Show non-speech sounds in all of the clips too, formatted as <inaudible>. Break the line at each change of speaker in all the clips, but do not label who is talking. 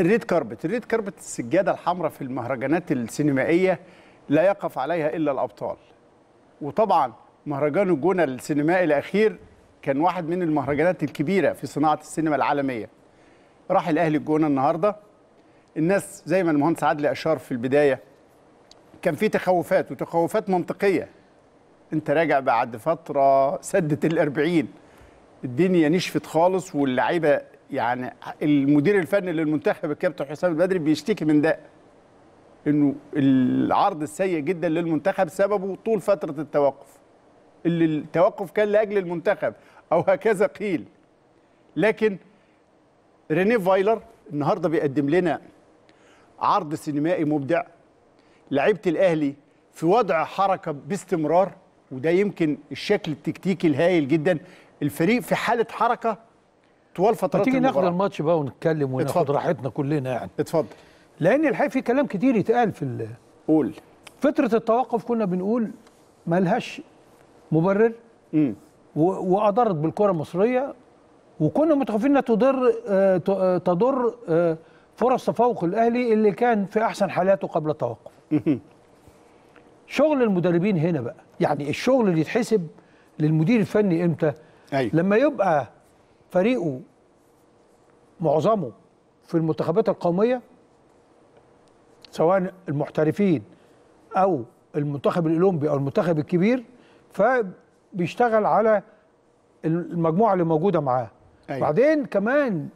الريد كاربت الريد كاربت السجاده الحمراء في المهرجانات السينمائيه لا يقف عليها الا الابطال وطبعا مهرجان الجونه السينمائي الاخير كان واحد من المهرجانات الكبيره في صناعه السينما العالميه راح الاهلي الجونه النهارده الناس زي ما المهندس عادل اشار في البدايه كان في تخوفات وتخوفات منطقيه انت راجع بعد فتره سدت الأربعين الدنيا نشفت خالص واللعيبه يعني المدير الفني للمنتخب الكابتن حسام البدري بيشتكي من ده انه العرض السيء جدا للمنتخب سببه طول فتره التوقف اللي التوقف كان لاجل المنتخب او هكذا قيل لكن رينيه فايلر النهارده بيقدم لنا عرض سينمائي مبدع لعيبه الاهلي في وضع حركه باستمرار وده يمكن الشكل التكتيكي الهائل جدا الفريق في حاله حركه طوال فترات تيجي ناخد
الماتش بقى ونتكلم وناخد راحتنا كلنا يعني اتفضل لان الحقيقه في كلام كتير يتقال في قول فتره التوقف كنا بنقول مالهاش مبرر امم واضرت بالكره المصريه وكنا متخوفين انها تضر آه، آه، تضر آه، فرص تفوق الاهلي اللي كان في احسن حالاته قبل التوقف شغل المدربين هنا بقى يعني الشغل اللي يتحسب للمدير الفني امتى أيوه. لما يبقى فريقه معظمه في المنتخبات القوميه سواء المحترفين او المنتخب الاولمبي او المنتخب الكبير فبيشتغل على المجموعه اللي موجوده معاه أيوة. بعدين كمان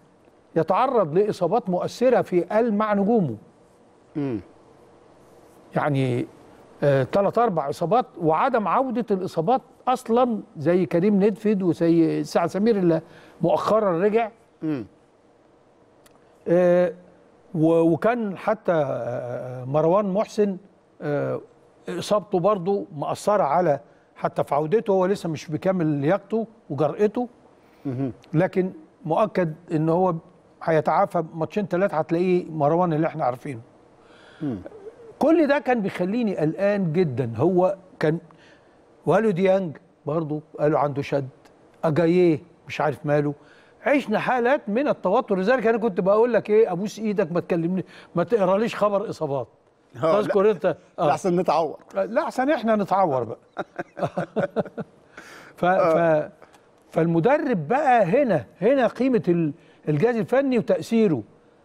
يتعرض لاصابات مؤثره في ألمع مع نجومه م. يعني ثلاث آه، اربع اصابات وعدم عوده الاصابات اصلا زي كريم ندفد وزي سعد سمير اللي مؤخرا رجع آه وكان حتى آه، آه، مروان محسن آه اصابته برضه مأثره على حتى في عودته هو لسه مش بكامل لياقته وجرأته لكن مؤكد ان هو هيتعافى ماتشين ثلاثه هتلاقيه مروان اللي احنا عارفينه كل ده كان بيخليني قلقان جدا هو كان وقالوا ديانج برضه قالوا عنده شد اجاييه مش عارف ماله عشنا حالات من التوتر لذلك انا كنت بقول لك ايه ابوس ايدك ما تكلمني ما تقراليش خبر اصابات تذكر انت آه. احسن نتعور آه، لا احسن احنا نتعور بقى <laughs> ف... ف... فالمدرب بقى هنا هنا قيمه الجهاز الفني وتاثيره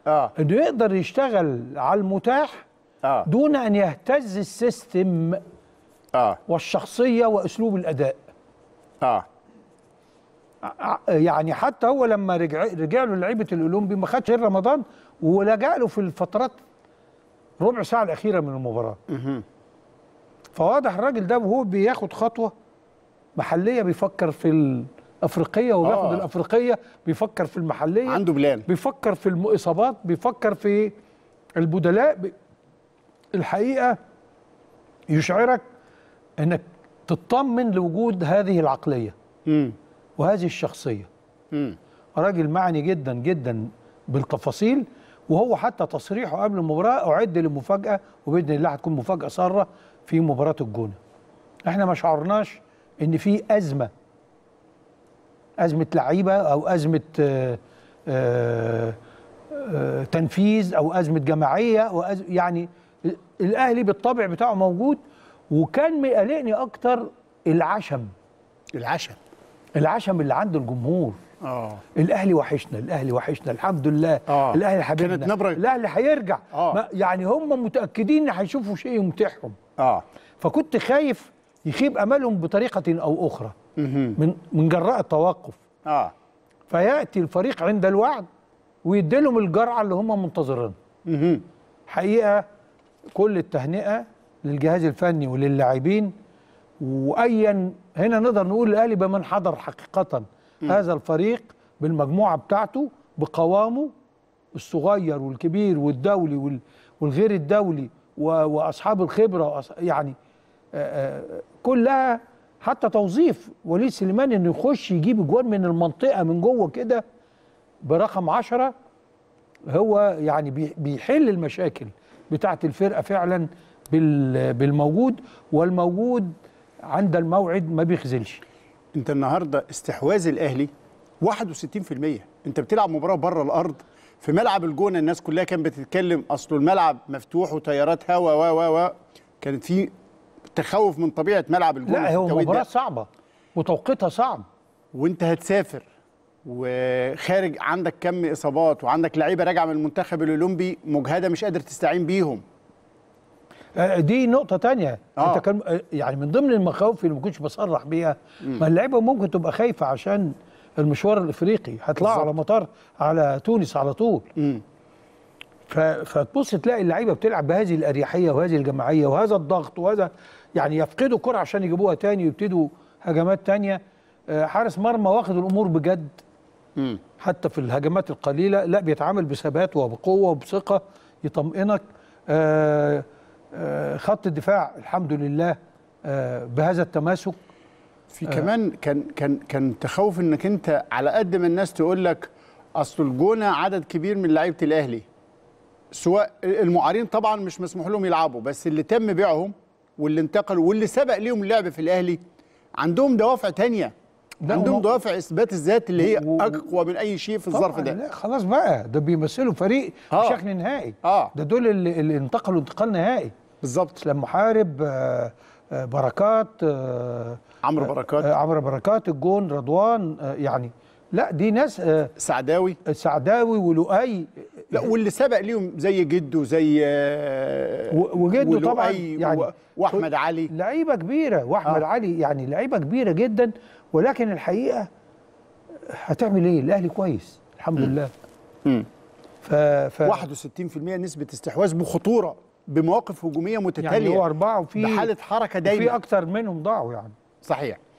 اه انه يقدر يشتغل على المتاح آه. دون ان يهتز السيستم آه. والشخصية وأسلوب الأداء آه. يعني حتى هو لما رجع رجع له لعيبه الاولمبي ما خدش رمضان ولجا له في الفترات ربع ساعه الاخيره من المباراه فواضح الراجل ده وهو بياخد خطوه محليه بيفكر في الافريقيه وبياخد آه. الافريقيه بيفكر في المحليه عنده بلان بيفكر في الاصابات بيفكر في البدلاء الحقيقه يشعرك انك تطمن لوجود هذه العقليه م. وهذه الشخصيه م. راجل معني جدا جدا بالتفاصيل وهو حتى تصريحه قبل المباراه اعد للمفاجاه وباذن الله هتكون مفاجاه ساره في مباراه الجونه احنا ما شعرناش ان في ازمه ازمه لعيبه او ازمه آآ آه، آآ آه، آه، تنفيذ او ازمه جماعيه أو يعني الاهلي بالطبع بتاعه موجود وكان مقلقني اكتر العشم العشم العشم اللي عند الجمهور اه الاهلي وحشنا الاهلي وحشنا الحمد لله أوه. الاهلي حبيبنا كانت نبره الاهلي هيرجع آه. يعني هم متاكدين ان هيشوفوا شيء يمتعهم اه فكنت خايف يخيب املهم بطريقه او اخرى من من جراء التوقف اه فياتي الفريق عند الوعد ويدي لهم الجرعه اللي هم منتظرينها حقيقه كل التهنئه للجهاز الفني وللاعبين وايا هنا نقدر نقول الاهلي بمن حضر حقيقه هذا الفريق بالمجموعه بتاعته بقوامه الصغير والكبير والدولي والغير الدولي واصحاب الخبره يعني كلها حتى توظيف وليد سليمان انه يخش يجيب جوان من المنطقه من جوه كده برقم عشرة هو يعني بيحل المشاكل بتاعه الفرقه فعلا
بالموجود والموجود عند الموعد ما بيخذلش انت النهارده استحواذ الاهلي 61% انت بتلعب مباراه بره الارض في ملعب الجونه الناس كلها كانت بتتكلم اصل الملعب مفتوح وتيارات هوا و و و كان في تخوف من طبيعه ملعب الجونه لا هو مباراه صعبه وتوقيتها صعب وانت هتسافر وخارج عندك كم اصابات وعندك لعيبه راجعه من المنتخب الاولمبي مجهده مش قادر تستعين بيهم آه، دي
نقطه تانية آه. انت كان آه، يعني من ضمن المخاوف اللي ما كنتش بصرح بيها ما اللعيبه ممكن تبقى خايفه عشان المشوار الافريقي هيطلعوا على مطار على تونس على طول ف... فتبص تلاقي اللعيبه بتلعب بهذه الاريحيه وهذه الجماعيه وهذا الضغط وهذا يعني يفقدوا كرة عشان يجيبوها تاني ويبتدوا هجمات تانية آه، حارس مرمى واخد الامور بجد م. حتى في الهجمات القليله لا بيتعامل بثبات وبقوه وبثقه يطمئنك آه آه، خط
الدفاع الحمد لله آه، بهذا التماسك في آه، كمان كان كان كان تخوف انك انت على قد ما الناس تقول لك اصل الجونه عدد كبير من لعيبه الاهلي سواء المعارين طبعا مش مسموح لهم يلعبوا بس اللي تم بيعهم واللي انتقلوا واللي سبق ليهم اللعب في الاهلي عندهم دوافع تانية عندهم دوافع اثبات الذات اللي هي و... اقوى من اي شيء في الظرف ده لا
خلاص بقى ده بيمثلوا فريق آه. بشكل نهائي آه. ده دول اللي, اللي انتقلوا انتقال نهائي بالظبط لما محارب آه، آه، بركات آه، عمرو بركات عمرو بركات الجون
رضوان يعني لا دي ناس سعداوي سعداوي ولؤي لا واللي سبق ليهم زي جده زي وجده طبعا يعني
واحمد علي لعيبه كبيره واحمد آه. علي يعني لعيبه كبيره جدا ولكن
الحقيقه هتعمل ايه الاهلي كويس الحمد م. لله امم ف... ف... 61% نسبه استحواذ بخطوره بمواقف هجوميه متتاليه يعني هو اربعه وفي حاله
حركه دايما في
اكتر منهم ضاعوا يعني صحيح